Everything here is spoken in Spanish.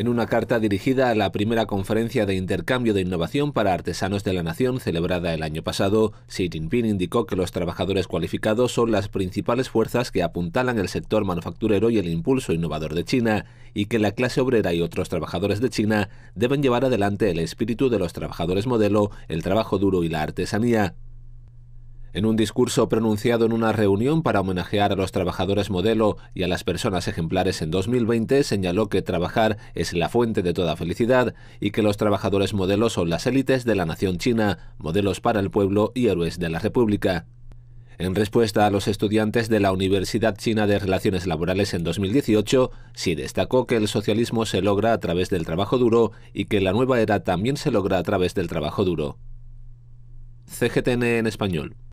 En una carta dirigida a la primera conferencia de intercambio de innovación para artesanos de la nación celebrada el año pasado, Xi Jinping indicó que los trabajadores cualificados son las principales fuerzas que apuntalan el sector manufacturero y el impulso innovador de China, y que la clase obrera y otros trabajadores de China deben llevar adelante el espíritu de los trabajadores modelo, el trabajo duro y la artesanía, en un discurso pronunciado en una reunión para homenajear a los trabajadores modelo y a las personas ejemplares en 2020, señaló que trabajar es la fuente de toda felicidad y que los trabajadores modelo son las élites de la nación china, modelos para el pueblo y héroes de la República. En respuesta a los estudiantes de la Universidad China de Relaciones Laborales en 2018, sí destacó que el socialismo se logra a través del trabajo duro y que la nueva era también se logra a través del trabajo duro. CGTN en español.